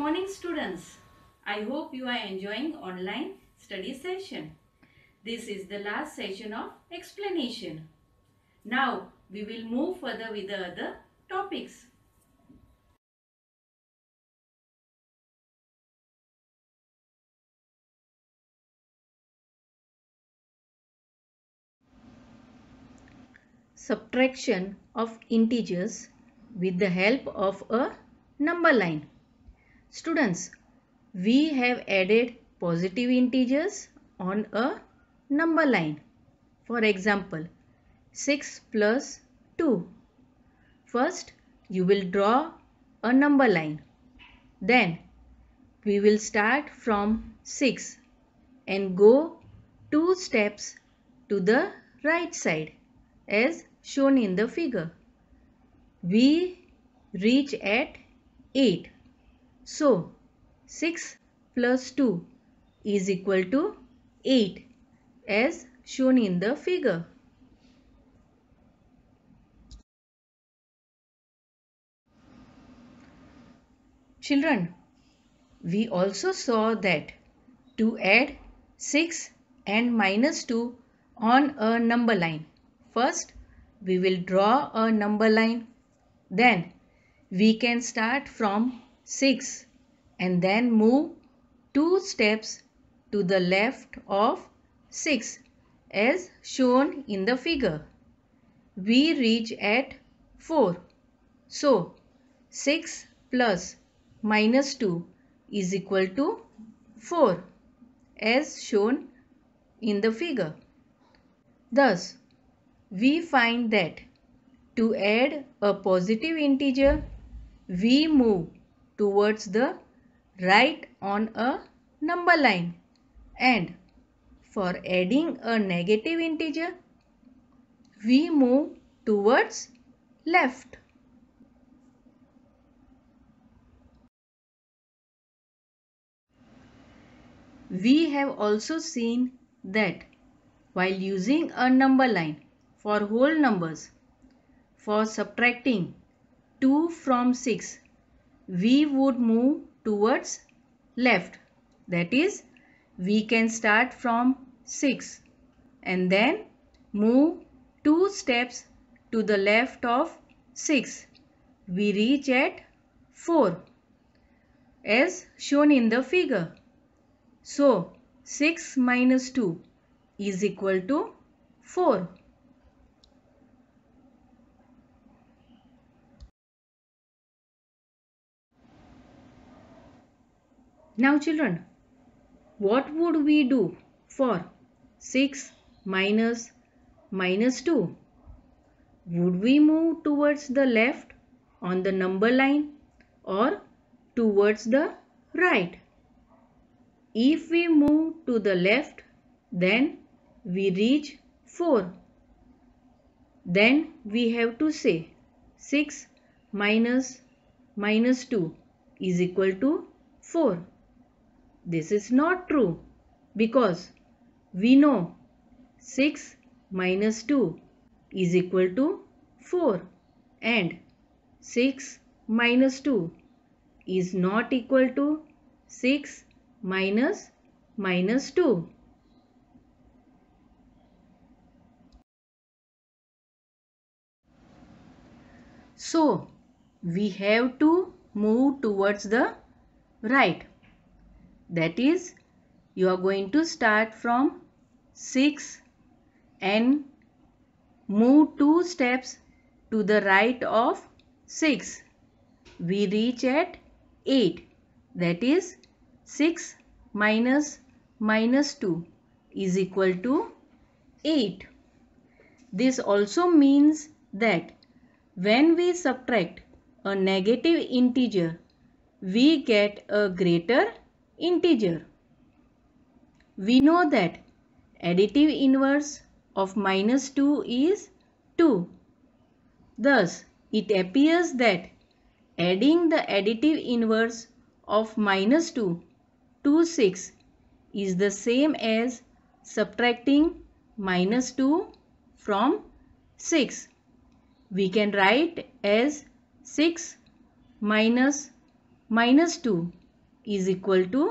morning students. I hope you are enjoying online study session. This is the last session of explanation. Now we will move further with the other topics. Subtraction of integers with the help of a number line. Students, we have added positive integers on a number line. For example, 6 plus 2. First, you will draw a number line. Then, we will start from 6 and go 2 steps to the right side as shown in the figure. We reach at 8. So 6 plus 2 is equal to 8 as shown in the figure. Children, we also saw that to add 6 and minus 2 on a number line. First, we will draw a number line. Then, we can start from 6 and then move 2 steps to the left of 6 as shown in the figure. We reach at 4. So 6 plus minus 2 is equal to 4 as shown in the figure. Thus, we find that to add a positive integer, we move towards the right on a number line and for adding a negative integer we move towards left. We have also seen that while using a number line for whole numbers for subtracting 2 from 6 we would move towards left. That is, we can start from 6 and then move 2 steps to the left of 6. We reach at 4 as shown in the figure. So, 6 minus 2 is equal to 4. Now children, what would we do for 6 minus minus 2? Would we move towards the left on the number line or towards the right? If we move to the left, then we reach 4. Then we have to say 6 minus minus 2 is equal to 4. This is not true because we know 6 minus 2 is equal to 4 and 6 minus 2 is not equal to 6 minus minus 2. So, we have to move towards the right. That is, you are going to start from 6 and move 2 steps to the right of 6. We reach at 8. That is 6 minus minus 2 is equal to 8. This also means that when we subtract a negative integer, we get a greater integer. We know that additive inverse of minus 2 is 2. Thus, it appears that adding the additive inverse of minus 2 to 6 is the same as subtracting minus 2 from 6. We can write as 6 minus minus 2 is equal to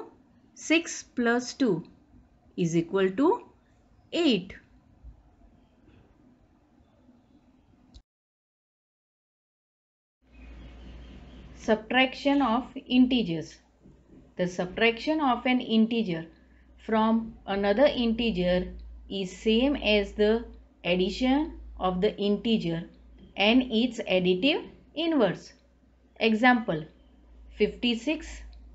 6 plus 2 is equal to 8. Subtraction of integers. The subtraction of an integer from another integer is same as the addition of the integer and its additive inverse. Example 56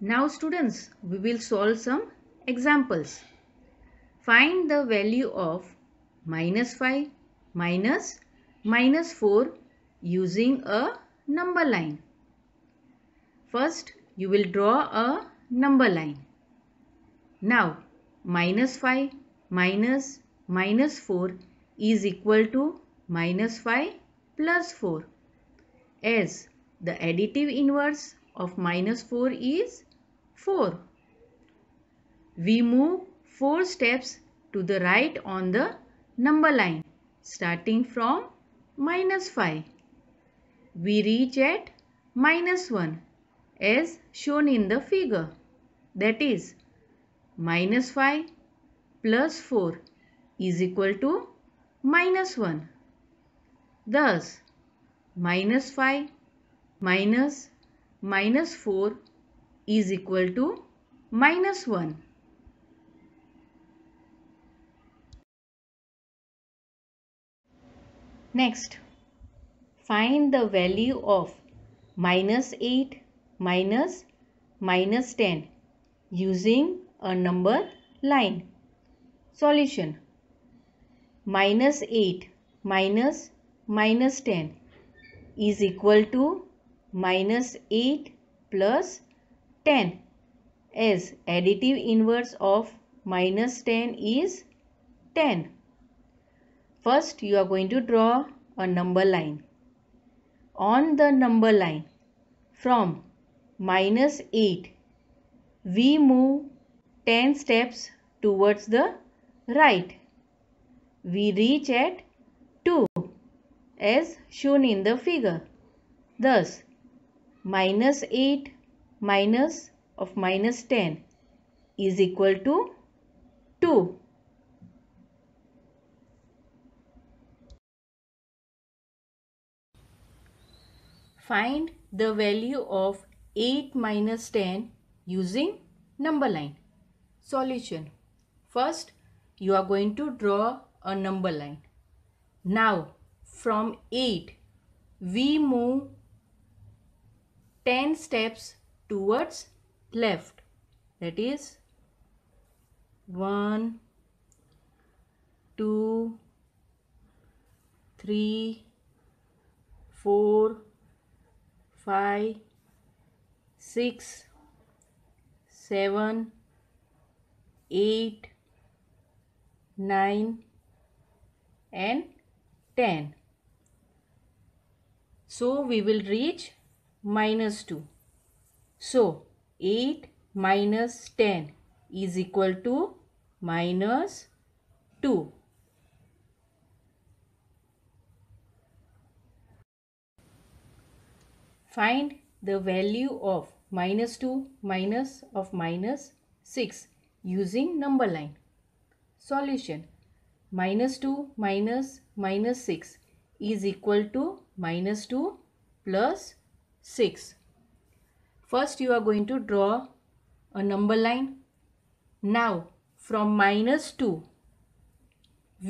Now students, we will solve some examples. Find the value of minus 5 minus minus 4 using a number line. First, you will draw a number line. Now, minus 5 minus minus 4 is equal to minus 5 plus 4 as the additive inverse of minus 4 is 4. We move 4 steps to the right on the number line starting from minus 5. We reach at minus 1 as shown in the figure that is minus 5 plus 4 is equal to minus 1. Thus minus 5 minus minus 4 is equal to minus 1. Next, find the value of minus 8 minus minus 10 using a number line. Solution minus 8 minus minus 10 is equal to minus 8 plus 10 as additive inverse of minus 10 is 10. First you are going to draw a number line. On the number line from minus 8 we move 10 steps towards the right. We reach at 2 as shown in the figure. Thus minus 8 minus of minus 10 is equal to 2. Find the value of 8 minus 10 using number line. Solution. First, you are going to draw a number line. Now, from 8, we move 10 steps towards left that is 1 2 3 4 5 6 7 8 9 and 10 so we will reach minus 2 so 8 minus 10 is equal to minus 2. Find the value of minus 2 minus of minus 6 using number line. Solution minus 2 minus minus 6 is equal to minus 2 plus 6. First you are going to draw a number line. Now from minus 2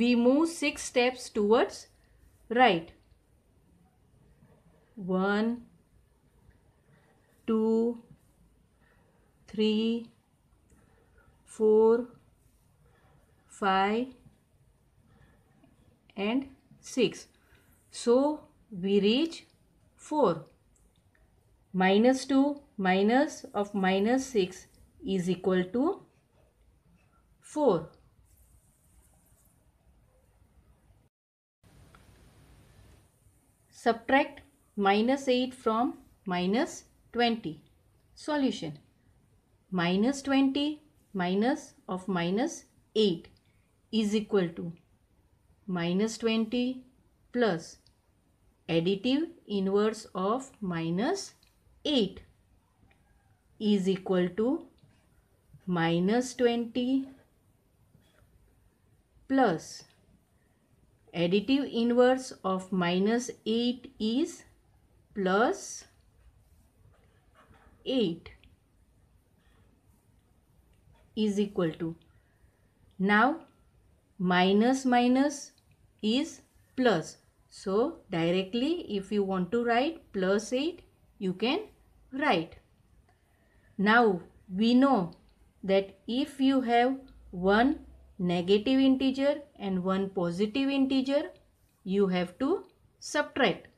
we move 6 steps towards right. 1, 2, 3, 4, 5 and 6. So we reach 4 minus 2 minus of minus 6 is equal to 4. Subtract minus 8 from minus 20. Solution. Minus 20 minus of minus 8 is equal to minus 20 plus additive inverse of minus 8 is equal to minus 20 plus additive inverse of minus 8 is plus 8 is equal to now minus minus is plus so directly if you want to write plus 8 you can write now we know that if you have one negative integer and one positive integer, you have to subtract.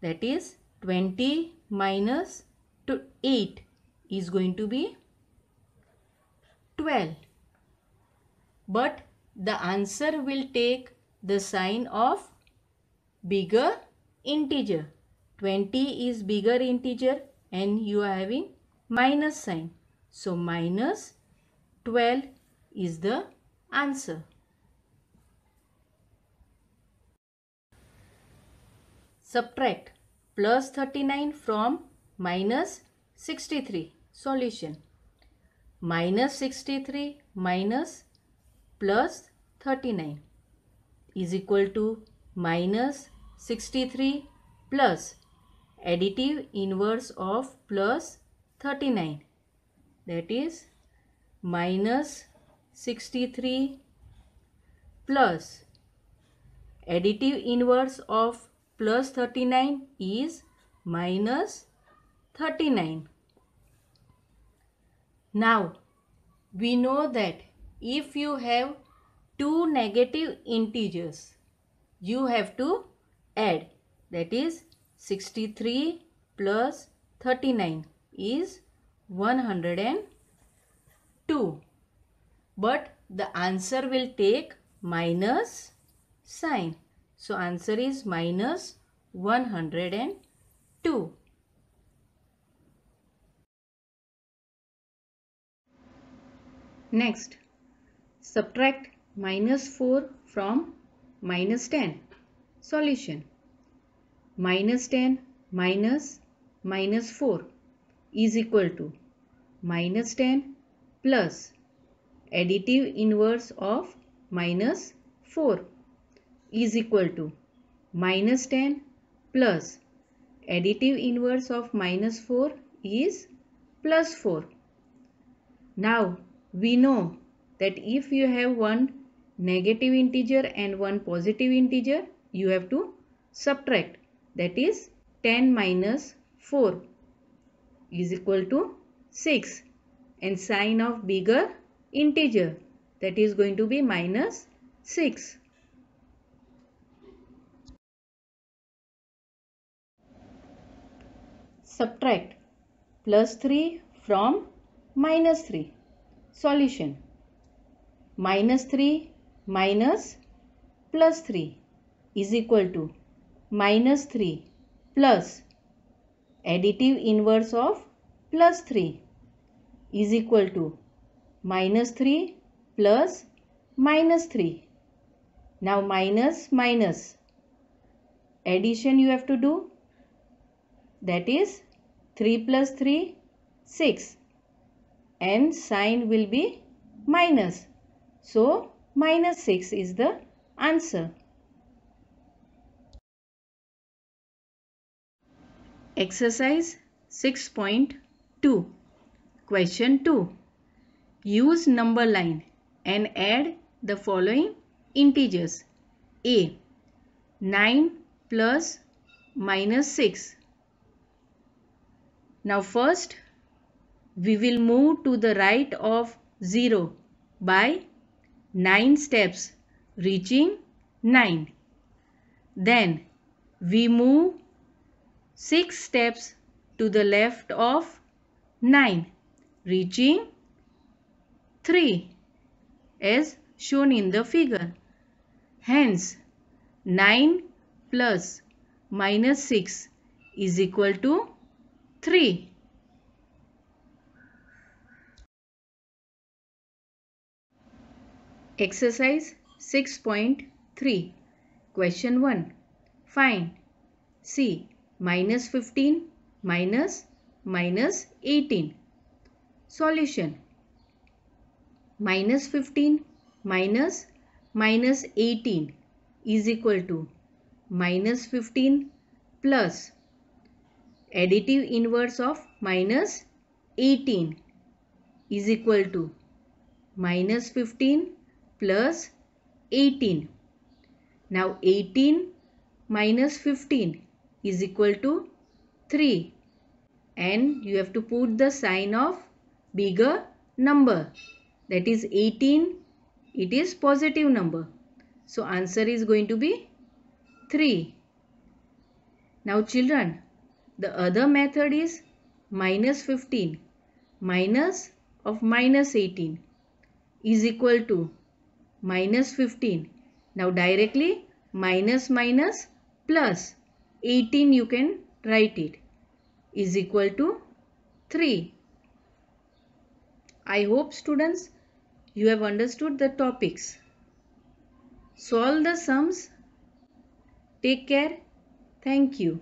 That is 20 minus to 8 is going to be 12. But the answer will take the sign of bigger integer. 20 is bigger integer and you are having minus sign. So minus 12 is the answer. Subtract plus 39 from minus 63. Solution. Minus 63 minus plus 39 is equal to minus 63 plus additive inverse of plus 39 that is minus 63 plus additive inverse of plus 39 is minus 39. Now we know that if you have two negative integers you have to add that is 63 plus 39 is 102. But the answer will take minus sign. So answer is minus 102. Next, subtract minus 4 from minus 10. Solution. Minus 10 minus minus 4 is equal to minus 10 plus additive inverse of minus 4 is equal to minus 10 plus additive inverse of minus 4 is plus 4. Now we know that if you have one negative integer and one positive integer you have to subtract that is 10 minus 4 is equal to 6 and sign of bigger integer that is going to be minus 6. Subtract plus 3 from minus 3. Solution minus 3 minus plus 3 is equal to minus 3 plus additive inverse of plus 3 is equal to minus 3 plus minus 3. Now minus minus addition you have to do that is 3 plus 3 6 and sign will be minus. So minus 6 is the answer. Exercise 6.2 Question 2 Use number line and add the following integers. A 9 plus minus 6. Now first we will move to the right of 0 by 9 steps reaching 9. Then we move 6 steps to the left of 9 reaching 3 as shown in the figure. Hence 9 plus minus 6 is equal to 3. Exercise 6.3 Question 1 Find C minus 15 minus minus 18. Solution minus 15 minus minus 18 is equal to minus 15 plus additive inverse of minus 18 is equal to minus 15 plus 18. Now 18 minus 15 is equal to 3 and you have to put the sign of bigger number that is 18 it is positive number so answer is going to be 3 now children the other method is minus 15 minus of minus 18 is equal to minus 15 now directly minus minus plus 18 you can write it is equal to 3. I hope students you have understood the topics. Solve the sums. Take care. Thank you.